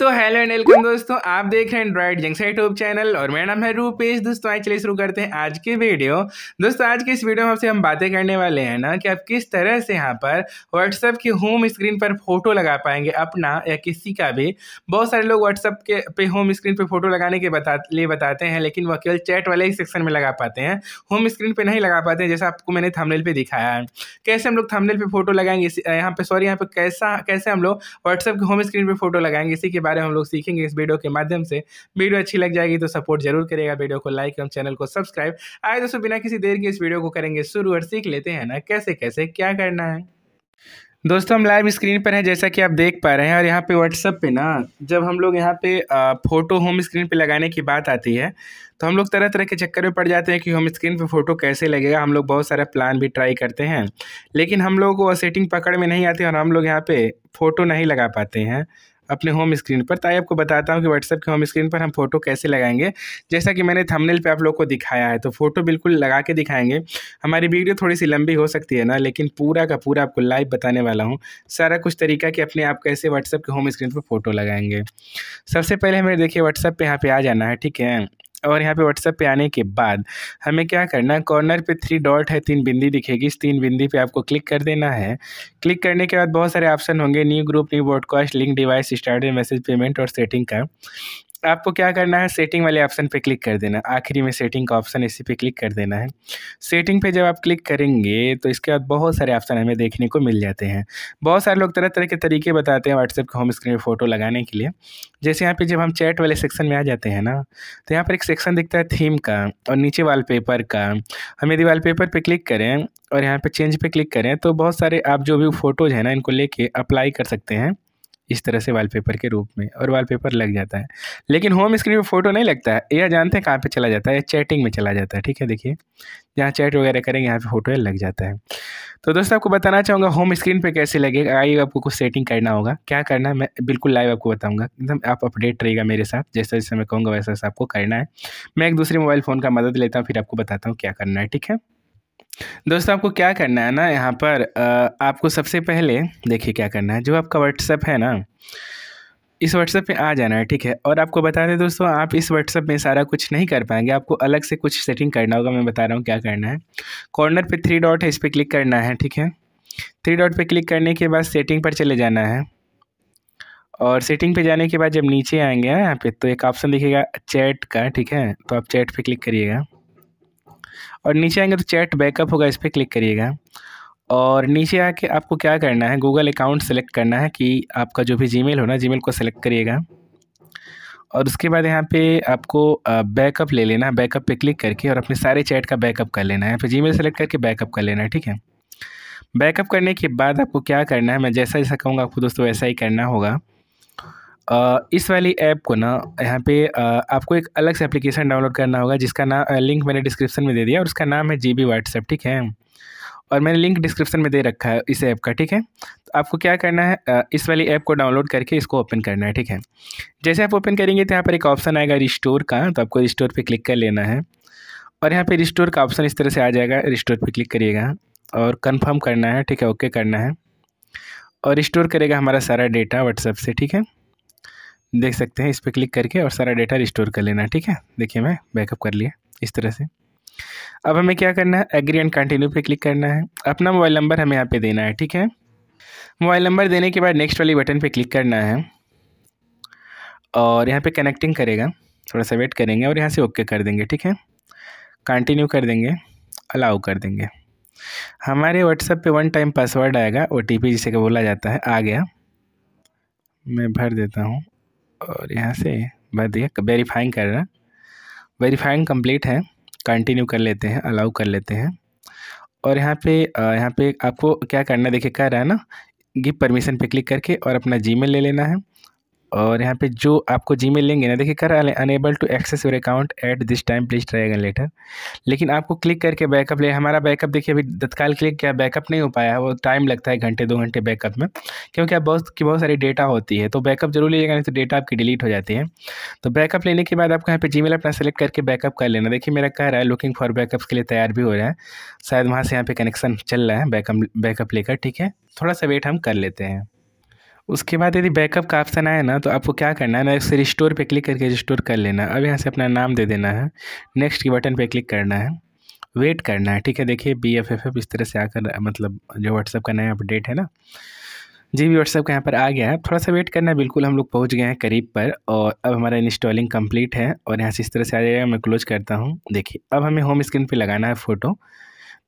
तो hello and welcome दोस्तों आप देख रहे हैं एंड्रॉइड जंक्स यूट्यूब चैनल और मेरा नाम है रूपेश दोस्तों आज चलिए शुरू करते हैं आज के वीडियो दोस्तों आज के इस वीडियो में आपसे हम बातें करने वाले हैं ना कि आप किस तरह से यहाँ पर व्हाट्सअप की होम स्क्रीन पर फोटो लगा पाएंगे अपना या किसी का भी बहुत सारे लोग व्हाट्सअप के पे होम स्क्रीन पर फोटो लगाने के बता लिए बताते हैं लेकिन वह केवल चैट वाले ही सेक्शन में लगा पाते हैं होम स्क्रीन पर नहीं लगा पाते हैं जैसा आपको मैंने थमनेल पर दिखाया है कैसे हम लोग थमनेल पर फोटो लगाएंगे यहाँ पर सॉरी यहाँ पर कैसा कैसे हम लोग व्हाट्सअप के होम स्क्रीन पर फोटो लगाएंगे इसी के बारे में हम लोग सीखेंगे इस वीडियो के माध्यम से वीडियो अच्छी लग जाएगी तो सपोर्ट जरूर करेगा वीडियो को लाइक एवं चैनल को सब्सक्राइब आए दोस्तों बिना किसी देर के इस वीडियो को करेंगे शुरू और सीख लेते हैं ना कैसे कैसे क्या करना है दोस्तों हम लाइव स्क्रीन पर हैं जैसा कि आप देख पा रहे हैं और यहाँ पे व्हाट्सअप पे ना जब हम लोग यहाँ पे फ़ोटो होम स्क्रीन पे लगाने की बात आती है तो हम लोग तरह तरह के चक्कर में पड़ जाते हैं कि होम स्क्रीन पे फ़ोटो कैसे लगेगा हम लोग बहुत सारे प्लान भी ट्राई करते हैं लेकिन हम लोगों को सेटिंग पकड़ में नहीं आती और हम लोग यहाँ पर फ़ोटो नहीं लगा पाते हैं अपने होम स्क्रीन पर तो आपको बताता हूँ कि व्हाट्सएप के होम स्क्रीन पर हम फोटो कैसे लगाएंगे जैसा कि मैंने थंबनेल पे आप लोग को दिखाया है तो फोटो बिल्कुल लगा के दिखाएंगे हमारी वीडियो थोड़ी सी लंबी हो सकती है ना लेकिन पूरा का पूरा आपको लाइव बताने वाला हूँ सारा कुछ तरीका कि अपने आप कैसे व्हाट्सएप के होम स्क्रीन पर फोटो लगाएंगे सबसे पहले हमें देखिए व्हाट्सएप पर यहाँ पर आ जाना है ठीक है और यहाँ पे व्हाट्सएप पे आने के बाद हमें क्या करना है कॉर्नर पे थ्री डॉट है तीन बिंदी दिखेगी इस तीन बिंदी पे आपको क्लिक कर देना है क्लिक करने के बाद बहुत सारे ऑप्शन होंगे new group new broadcast link device starter message payment और सेटिंग का आपको क्या करना है सेटिंग वाले ऑप्शन पे क्लिक कर देना आखिरी में सेटिंग का ऑप्शन इसी पे क्लिक कर देना है सेटिंग पे जब आप क्लिक करेंगे तो इसके बाद बहुत सारे ऑप्शन हमें देखने को मिल जाते हैं बहुत सारे लोग तरह तरह के तरीके बताते हैं व्हाट्सएप के होम स्क्रीन पर फोटो लगाने के लिए जैसे यहाँ पर जब हम चैट वाले सेक्शन में आ जाते हैं ना तो यहाँ पर एक सेक्शन दिखता है थीम का और नीचे पेपर का हम यदि पेपर पर क्लिक करें और यहाँ पर चेंज पर क्लिक करें तो बहुत सारे आप जो भी फ़ोटोज़ हैं ना इनको लेके अप्लाई कर सकते हैं इस तरह से वॉलपेपर के रूप में और वॉलपेपर लग जाता है लेकिन होम स्क्रीन पे फ़ोटो नहीं लगता है यह जानते हैं कहाँ पे चला जाता है चैटिंग में चला जाता है ठीक है देखिए जहाँ चैट वगैरह करेंगे यहाँ पे फ़ोटो लग जाता है तो दोस्तों आपको बताना चाहूँगा होम स्क्रीन पे कैसे लगेगा आइए आपको कुछ सेटिंग करना होगा क्या करना है मैं बिल्कुल लाइव आपको बताऊँगा एकदम आप अपडेट रहेगा मेरे साथ जैसा जैसे मैं कहूँगा वैसा वैसा आपको करना है मैं एक दूसरे मोबाइल फ़ोन का मदद लेता हूँ फिर आपको बताता हूँ क्या करना है ठीक है दोस्तों आपको क्या करना है ना यहाँ पर आपको सबसे पहले देखिए क्या करना है जो आपका व्हाट्सएप है ना इस व्हाट्सएप पे आ जाना है ठीक है और आपको बता दें दोस्तों आप इस व्हाट्सएप में सारा कुछ नहीं कर पाएंगे आपको अलग से कुछ सेटिंग करना होगा मैं बता रहा हूँ क्या करना है कॉर्नर पे थ्री डॉट है इस पर क्लिक करना है ठीक है थ्री डॉट पे क्लिक करने के बाद सेटिंग पर चले जाना है और सेटिंग पे जाने के बाद जब नीचे आएंगे यहाँ पे तो एक ऑप्शन दिखेगा चैट का ठीक है तो आप चैट पे क्लिक करिएगा और नीचे आएंगे तो चैट बैकअप होगा इस पर क्लिक करिएगा और नीचे आके आपको क्या करना है गूगल अकाउंट सेलेक्ट करना है कि आपका जो भी जीमेल हो ना जीमेल को सेलेक्ट करिएगा और उसके बाद यहाँ पे आपको बैकअप ले लेना है बैकअप पे क्लिक करके और अपने सारे चैट का बैकअप कर लेना है फिर पे जीमेल सेलेक्ट करके बैकअप कर लेना है ठीक है बैकअप करने के बाद आपको क्या करना है मैं जैसा जैसा कहूँगा आपको दोस्तों वैसा ही करना होगा इस वाली ऐप को ना यहाँ पे आपको एक अलग से एप्लीकेशन डाउनलोड करना होगा जिसका ना लिंक मैंने डिस्क्रिप्शन में दे दिया और उसका नाम है जी बी व्हाट्सएप ठीक है और मैंने लिंक डिस्क्रिप्शन में दे रखा है इस ऐप का ठीक है तो आपको क्या करना है इस वाली ऐप को डाउनलोड करके इसको ओपन करना है ठीक है जैसे आप ओपन करेंगे तो यहाँ पर एक ऑप्शन आएगा रिस्टोर का तो आपको रिस्टोर पर क्लिक कर लेना है और यहाँ पर रिस्टोर का ऑप्शन इस तरह से आ जाएगा रिस्टोर पर क्लिक करिएगा और कन्फर्म करना है ठीक है ओके करना है और रिस्टोर करेगा हमारा सारा डेटा व्हाट्सएप से ठीक है देख सकते हैं इस पर क्लिक करके और सारा डेटा रिस्टोर कर लेना ठीक है देखिए मैं बैकअप कर लिया इस तरह से अब हमें क्या करना है एग्री एंड कंटिन्यू पे क्लिक करना है अपना मोबाइल नंबर हमें यहाँ पे देना है ठीक है मोबाइल नंबर देने के बाद नेक्स्ट वाली बटन पे क्लिक करना है और यहाँ पे कनेक्टिंग करेगा थोड़ा सा वेट करेंगे और यहाँ से ओके कर देंगे ठीक है कंटिन्यू कर देंगे अलाउ कर देंगे हमारे व्हाट्सएप पे वन टाइम पासवर्ड आएगा ओ जिसे बोला जाता है आ गया मैं भर देता हूँ और यहाँ से मैं देख वेरीफाइंग कर रहा वेरीफाइंग कंप्लीट है कंटिन्यू कर लेते हैं अलाउ कर लेते हैं और यहाँ पे यहाँ पे आपको क्या करना देखिए कह रहा है ना गिव परमिशन पे क्लिक करके और अपना जीमेल ले लेना है और यहाँ पे जो आपको जी मेल लेंगे ना देखिए कर unable to access your account at this time please try again later लेकिन आपको क्लिक करके बैकअप ले हमारा बैकअप देखिए अभी तत्काल क्लिक किया बैकअप नहीं हो पाया है वो टाइम लगता है घंटे दो घंटे बैकअप में क्योंकि आप बहुत की बहुत सारी डेटा होती है तो बैकअप जरूर लीजिएगा नहीं तो डेटा आपकी डिलीट हो जाती है तो बैकअप लेने के बाद आपको यहाँ पर जी अपना सेलेक्ट करके बैकअप कर लेना देखिए मेरा कह रहा है लुकिंग फॉर बैकअप के लिए तैयार भी हो रहा है शायद वहाँ से यहाँ पर कनेक्शन चल रहा है बैकअप बैकअप लेकर ठीक है थोड़ा सा वेट हम कर लेते हैं उसके बाद यदि बैकअप का ऑप्शन आए ना तो आपको क्या करना है ना इसे रिस्टोर पे क्लिक करके रिस्टोर कर लेना अब यहाँ से अपना नाम दे देना है नेक्स्ट के बटन पे क्लिक करना है वेट करना है ठीक है देखिए बी एफ एफ एफ इस तरह से आकर मतलब जो व्हाट्सअप का नया अपडेट है ना जी भी व्हाट्सअप का यहाँ पर आ गया है थोड़ा सा वेट करना है बिल्कुल हम लोग पहुँच गए हैं करीब पर और अब हमारा इंस्टॉलिंग कम्प्लीट है और यहाँ से इस तरह से आ जाएगा मैं क्लोज करता हूँ देखिए अब हमें होम स्क्रीन पर लगाना है फ़ोटो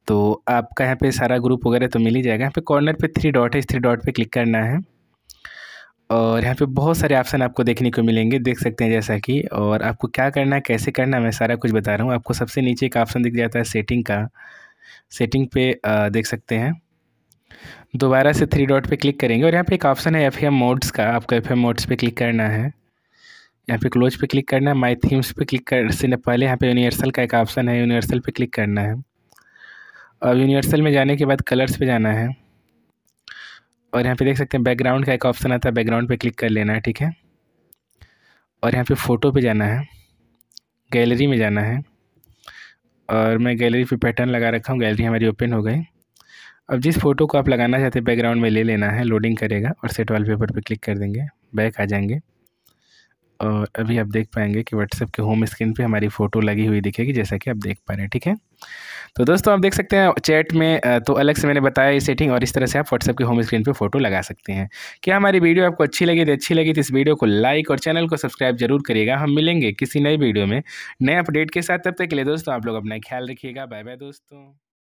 तो आपका यहाँ पे सारा ग्रुप वगैरह तो मिल ही जाएगा यहाँ पे कॉर्नर पे थ्री डॉट है इस थ्री डॉट पे क्लिक करना है और यहाँ पे बहुत सारे ऑप्शन आपको देखने को मिलेंगे देख सकते हैं जैसा कि और आपको क्या करना है कैसे करना है मैं सारा कुछ बता रहा हूँ आपको सबसे नीचे एक ऑप्शन दिख जाता है सेटिंग का सेटिंग पे देख सकते हैं दोबारा से थ्री डॉट पे क्लिक करेंगे और यहाँ पे एक ऑप्शन है एफ एम मोड्स का आपको एफ एम मोड्स पे क्लिक करना है यहाँ पे क्लोज पे क्लिक करना है माई थीम्स पे क्लिक कर से पहले यहाँ पे यूनिवर्सल का एक ऑप्शन है यूनिवर्सल पे क्लिक करना है अब यूनिवर्सल में जाने के बाद कलर्स पे जाना है और यहाँ पे देख सकते हैं बैकग्राउंड का एक ऑप्शन आता है बैकग्राउंड पे क्लिक कर लेना है ठीक है और यहाँ पे फ़ोटो पे जाना है गैलरी में जाना है और मैं गैलरी पे पैटर्न लगा रखा हूँ गैलरी हमारी ओपन हो गई अब जिस फ़ोटो को आप लगाना चाहते हैं बैकग्राउंड में ले लेना है लोडिंग करेगा और सेट वाल पेपर पर क्लिक कर देंगे बैक आ जाएंगे अभी आप देख पाएंगे कि व्हाट्सएप के होम स्क्रीन पे हमारी फ़ोटो लगी हुई दिखेगी जैसा कि आप देख पा रहे हैं ठीक है तो दोस्तों आप देख सकते हैं चैट में तो अलग से मैंने बताया ये सेटिंग और इस तरह से आप व्हाट्सएप के होम स्क्रीन पे फ़ोटो लगा सकते हैं क्या हमारी वीडियो आपको अच्छी लगी तो अच्छी लगी तो इस वीडियो को लाइक और चैनल को सब्सक्राइब जरूर करिएगा हम मिलेंगे किसी नई वीडियो में नए अपडेट के साथ तब तक के लिए दोस्तों आप लोग अपना ख्याल रखिएगा बाय बाय दोस्तों